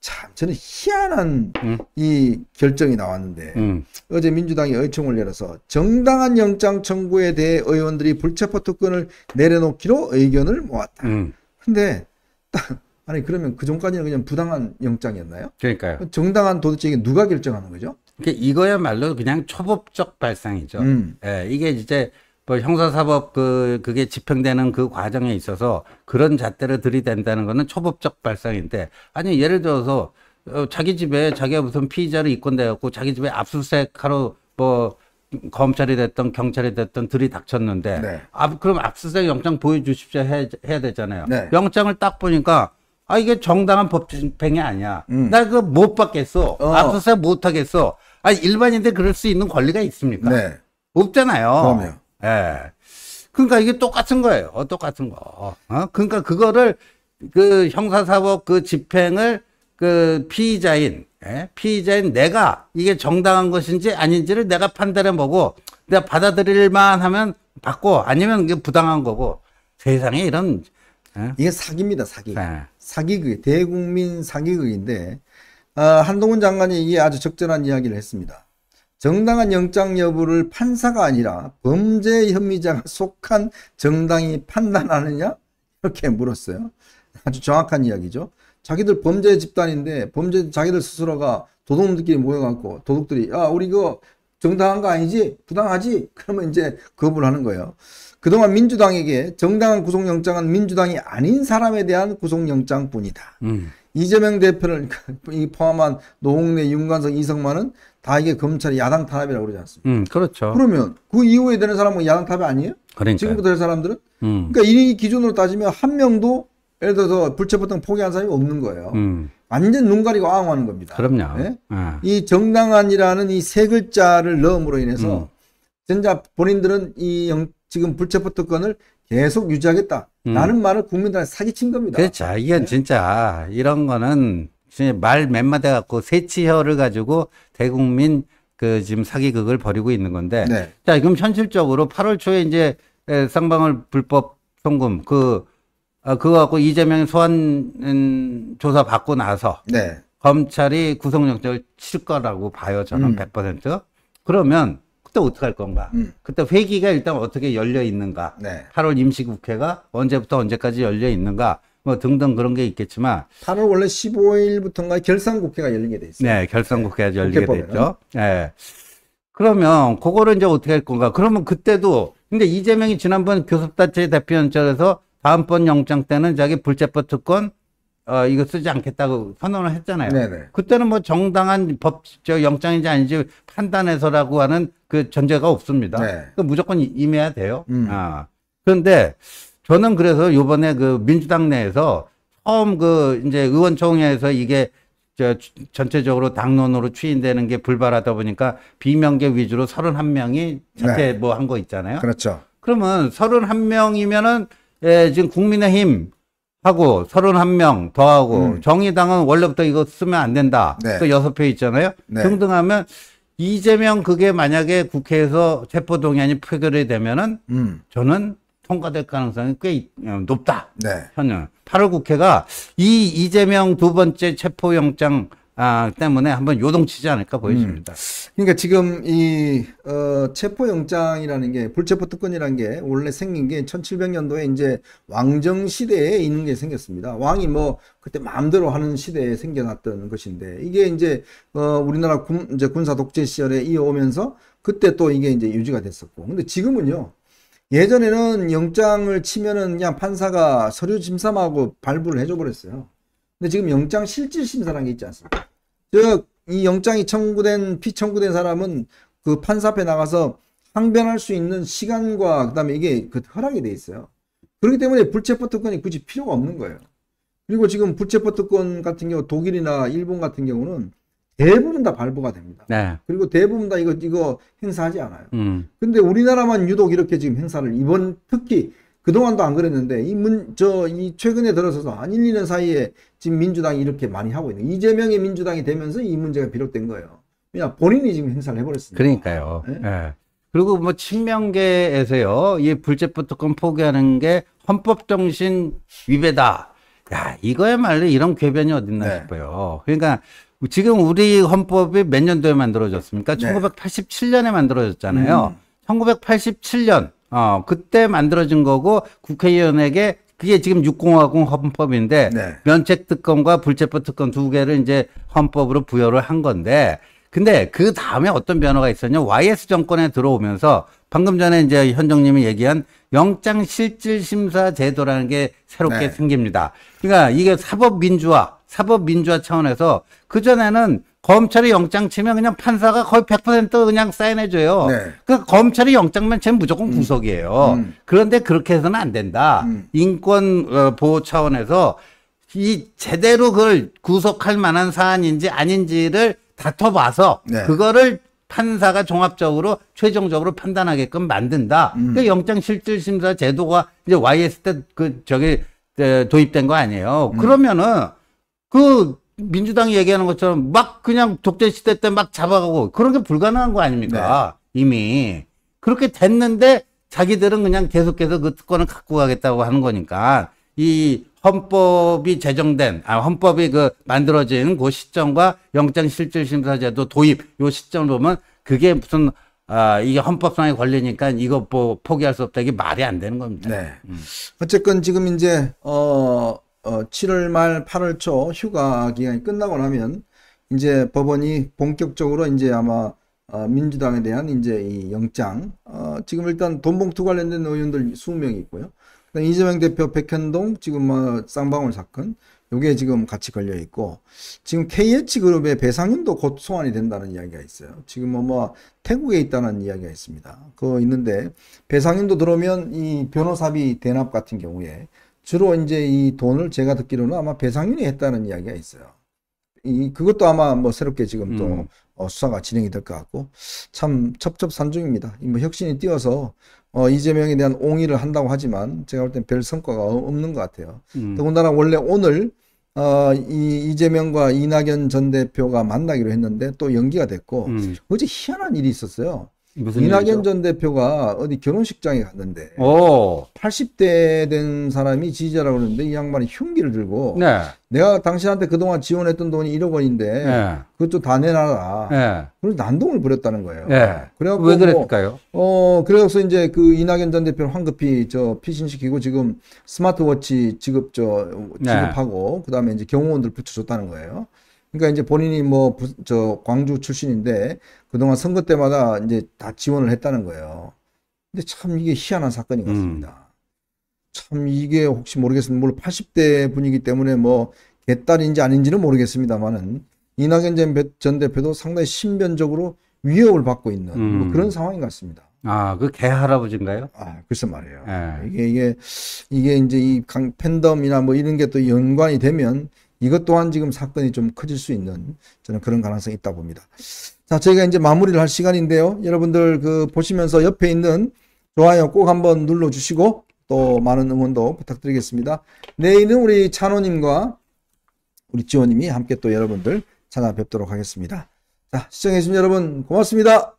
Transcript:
참 저는 희한한 음. 이 결정이 나왔는데 음. 어제 민주당이 의총을 열어서 정당한 영장 청구에 대해 의원들이 불체포 특권을 내려놓기로 의견을 모았다. 음. 근데 아니 그러면 그 전까지는 그냥 부당한 영장이었나요? 그러니까요. 정당한 도대체 이게 누가 결정하는 거죠? 이게 그러니까 이거야말로 그냥 초법적 발상이죠. 음. 예, 이게 이제 뭐 형사사법 그 그게 집행되는 그 과정에 있어서 그런 잣대를 들이댄다는 거는 초법적 발상인데 아니 예를 들어서 어, 자기 집에 자기가 무슨 피의자를 입건돼 갖고 자기 집에 압수수색하러 뭐 검찰이 됐던 경찰이 됐던 들이닥쳤는데 네. 아, 그럼 압수수색 영장 보여주십시오 해, 해야 되잖아요. 네. 영장을 딱 보니까 아 이게 정당한 법 집행이 아니야. 음. 나 그거 못 받겠어. 어. 압수수색 못 하겠어. 아 일반인들 그럴 수 있는 권리가 있습니까? 네. 없잖아요. 그럼요. 예. 그러니까 이게 똑같은 거예요. 어, 똑같은 거. 어, 어? 그러니까 그거를 그 형사사법 그 집행을 그 피의자인 예? 피의자인 내가 이게 정당한 것인지 아닌지를 내가 판단해 보고 내가 받아들일만 하면 받고 아니면 이게 부당한 거고 세상에 이런 예? 이게 사기입니다 사기 예. 네. 사기극 대국민 사기극인데 어, 아, 한동훈 장관이 이게 아주 적절한 이야기를 했습니다. 정당한 영장 여부를 판사가 아니라 범죄 혐의자가 속한 정당이 판단하느냐? 이렇게 물었어요. 아주 정확한 이야기죠. 자기들 범죄 집단인데 범죄 자기들 스스로가 도둑들끼리 모여갖고 도둑들이 야 아, 우리 이 정당한 거 아니지? 부당하지? 그러면 이제 거부를 하는 거예요. 그동안 민주당에게 정당한 구속영장은 민주당이 아닌 사람에 대한 구속영장뿐이다. 음. 이재명 대표를 포함한 노홍래, 윤관석, 이성만은 다 이게 검찰이 야당 탄압이라고 그러지 않습니까? 음, 그렇죠. 그러면 그 이후에 되는 사람은 야당 탄압 아니에요? 그러니까 지금부터 될 사람들은? 음. 그러니까 이 기준으로 따지면 한 명도 예를 들어서 불체포통 포기한 사람이 없는 거예요. 음. 완전 눈 가리고 아웅하는 겁니다. 그럼요. 네? 아. 이 정당한이라는 이 세 글자를 넣음으로 인해서 진짜 음. 본인들은 이 영, 지금 불체포 특권을 계속 유지하겠다라는 음. 말을 국민들한테 사기친 겁니다. 그렇죠. 이건 네? 진짜 이런 거는 말몇 마디 갖고 세치혀를 가지고 대국민 그 지금 사기극을 벌이고 있는 건데 네. 자 그럼 현실적으로 8월 초에 이제 쌍방울 불법 송금 그 아, 그거 갖고 이재명 소환 음, 조사 받고 나서 네. 검찰이 구속영장을 칠 거라고 봐요 저는 음. 100% 그러면 그때 어떻게 할 건가? 음. 그때 회기가 일단 어떻게 열려 있는가? 네. 8월 임시국회가 언제부터 언제까지 열려 있는가? 뭐 등등 그런 게 있겠지만 8월 원래 15일부터인가 결산 국회가 열리게 돼 있어요. 네, 결산 국회가 네, 열리게 국회 됐죠. 네. 그러면 그거를 이제 어떻게 할 건가? 그러면 그때도 근데 이재명이 지난번 교섭단체 대표연설에서 다음번 영장 때는 자기 불체포 특권 어, 이거 쓰지 않겠다고 선언을 했잖아요. 네네. 네. 그때는 뭐 정당한 법, 적 영장인지 아닌지 판단해서라고 하는 그 전제가 없습니다. 네. 무조건 임해야 돼요. 음. 아. 그런데 저는 그래서 요번에 그 민주당 내에서 처음 그 이제 의원총회에서 이게 저 전체적으로 당론으로 추인되는 게 불발하다 보니까 비명계 위주로 31명이 자체 네. 뭐한 거 있잖아요. 그렇죠. 그러면 31명이면은 예, 지금 국민의힘 하고 31명 더하고 음. 정의당은 원래부터 이거 쓰면 안 된다. 네. 또 여섯 표 있잖아요. 네. 등등하면 이재명 그게 만약에 국회에서 체포동의안이 표결이 되면은 음. 저는 통과될 가능성이 꽤 어, 높다. 네. 현역. 8월 국회가 이 이재명 두 번째 체포영장 아, 때문에 한번 요동치지 않을까 보여집니다. 음. 그러니까 지금 이 어, 체포영장이라는 게 불체포특권이라는 게 원래 생긴 게 1700년도에 이제 왕정 시대에 있는 게 생겼습니다. 왕이 뭐 그때 마음대로 하는 시대에 생겨났던 것인데 이게 이제 어, 우리나라 군, 이제 군사 독재 시절에 이어오면서 그때 또 이게 이제 유지가 됐었고 근데 지금은요 예전에는 영장을 치면은 그냥 판사가 서류 심사하고 발부를 해줘 버렸어요. 근데 지금 영장 실질 심사라는 게 있지 않습니까? 즉 이 영장이 청구된 피청구된 사람은 그 판사 앞에 나가서 항변할 수 있는 시간과 그다음에 이게 그 허락이 돼 있어요. 그렇기 때문에 불체포 특권이 굳이 필요가 없는 거예요. 그리고 지금 불체포 특권 같은 경우 독일이나 일본 같은 경우는 대부분 다 발부가 됩니다. 네. 그리고 대부분 다 이거 이거 행사하지 않아요. 음. 근데 우리나라만 유독 이렇게 지금 행사를 이번 특히 그동안도 안 그랬는데 이문저 이 최근에 들어서서 한 1, 2년 사이에 지금 민주당이 이렇게 많이 하고 있는 이재명의 민주당이 되면서 이 문제가 비롯된 거예요. 왜냐 본인이 지금 행사를 해버렸습니다. 그러니까요. 네? 네. 그리고 뭐 친명계에서요 이 불제법 특권 포기하는 게 헌법 정신 위배다. 야 이거야말로 이런 궤변이 어딨나 네. 싶어요. 그러니까 지금 우리 헌법이 몇 년도에 만들어졌습니까? 네. 1987년에 만들어졌잖아요. 음. 1987년 어, 그때 만들어진 거고 국회의원에게 그게 지금 6공화공 헌법인데 네. 면책 특권과 불체포 특권 두 개를 이제 헌법으로 부여를 한 건데 근데 그 다음에 어떤 변화가 있었냐? YS 정권에 들어오면서 방금 전에 이제 현정님이 얘기한 영장 실질 심사 제도라는 게 새롭게 네. 생깁니다. 그러니까 이게 사법 민주화 사법 민주화 차원에서 그 전에는 검찰이 영장 치면 그냥 판사가 거의 100% 그냥 사인해줘요. 네. 그 검찰이 영장만 치면 무조건 음. 구속이에요. 음. 음. 그런데 그렇게 해서는 안 된다. 음. 인권 어, 보호 차원에서 이 제대로 그걸 구속할 만한 사안인지 아닌지를 다퉈봐서 네. 그거를 판사가 종합적으로 최종적으로 판단하게끔 만든다. 음. 그 영장 실질 심사 제도가 이제 YS 때 그 저기 도입된 거 아니에요. 음. 그러면은 그 민주당이 얘기하는 것처럼 막 그냥 독재시대 때 막 잡아가고 그런 게 불가능한 거 아닙니까? 네. 이미. 그렇게 됐는데 자기들은 그냥 계속해서 그 특권을 갖고 가겠다고 하는 거니까 이 헌법이 제정된, 아, 헌법이 그 만들어진 그 시점과 영장실질심사제도 도입, 요 시점을 보면 그게 무슨 아, 이게 헌법상의 권리니까 이거 뭐 포기할 수 없다. 이게 말이 안 되는 겁니다. 네. 음. 어쨌건 지금 이제, 어, 7월 어, 말 8월 초 휴가 기간이 끝나고 나면 이제 법원이 본격적으로 이제 아마 어, 민주당에 대한 이제 이 영장 어, 지금 일단 돈봉투 관련된 의원들 20명이 있고요. 이재명 대표 백현동 지금 뭐 쌍방울 사건 요게 지금 같이 걸려 있고 지금 KH 그룹의 배상윤도 곧 소환이 된다는 이야기가 있어요. 지금 뭐뭐 뭐 태국에 있다는 이야기가 있습니다. 그거 있는데 배상윤도 들어오면 이 변호사비 대납 같은 경우에 주로 이제 이 돈을 제가 듣기로는 아마 배상윤이 했다는 이야기가 있어요. 이 그것도 아마 뭐 새롭게 지금 또 음. 어, 수사가 진행이 될 것 같고 참 첩첩산중입니다. 뭐 혁신이 뛰어서 어, 이재명에 대한 옹의를 한다고 하지만 제가 볼 땐 별 성과가 없는 것 같아요. 음. 더군다나 원래 오늘 어, 이 이재명과 이낙연 전 대표가 만나기로 했는데 또 연기가 됐고 음. 어제 희한한 일이 있었어요. 이낙연 얘전 대표가 어디 결혼식장에 갔는데 오. 어. 80대 된 사람이 지지자라고 그러는데 이 양반이 흉기를 들고 네. 내가 당신한테 그동안 지원했던 돈이 1억 원인데 네. 그것도 다 내놔라. 네. 그래서 난동을 부렸다는 거예요. 네. 그래갖고 왜 뭐 그랬을까요? 뭐, 어 그래서 이제 그 이낙연 전 대표를 황급히 저 피신시키고 지금 스마트워치 지급 저 네. 지급하고 그다음에 이제 경호원들 붙여줬다는 거예요. 그러니까 이제 본인이 뭐 저 광주 출신인데 그동안 선거 때마다 이제 다 지원을 했다는 거예요. 근데 참 이게 희한한 사건인 것 음. 같습니다. 음. 참 이게 혹시 모르겠습니다. 물론 80대 분이기 때문에 뭐 개딸인지 아닌지는 모르겠습니다만은 이낙연 전 대표도 상당히 신변적으로 위협을 받고 있는 뭐 음. 뭐 그런 상황인 것 같습니다. 아, 그 개 할아버지인가요? 아, 글쎄 말이에요. 네. 이게, 이게, 이게 이제 이 팬덤이나 뭐 이런 게 또 연관이 되면 이것 또한 지금 사건이 좀 커질 수 있는 저는 그런 가능성이 있다 봅니다. 자, 저희가 이제 마무리를 할 시간인데요. 여러분들 그 보시면서 옆에 있는 좋아요 꼭 한번 눌러주시고 또 많은 응원도 부탁드리겠습니다. 내일은 우리 찬호님과 우리 지호님이 함께 또 여러분들 찾아뵙도록 하겠습니다. 자, 시청해주신 여러분 고맙습니다.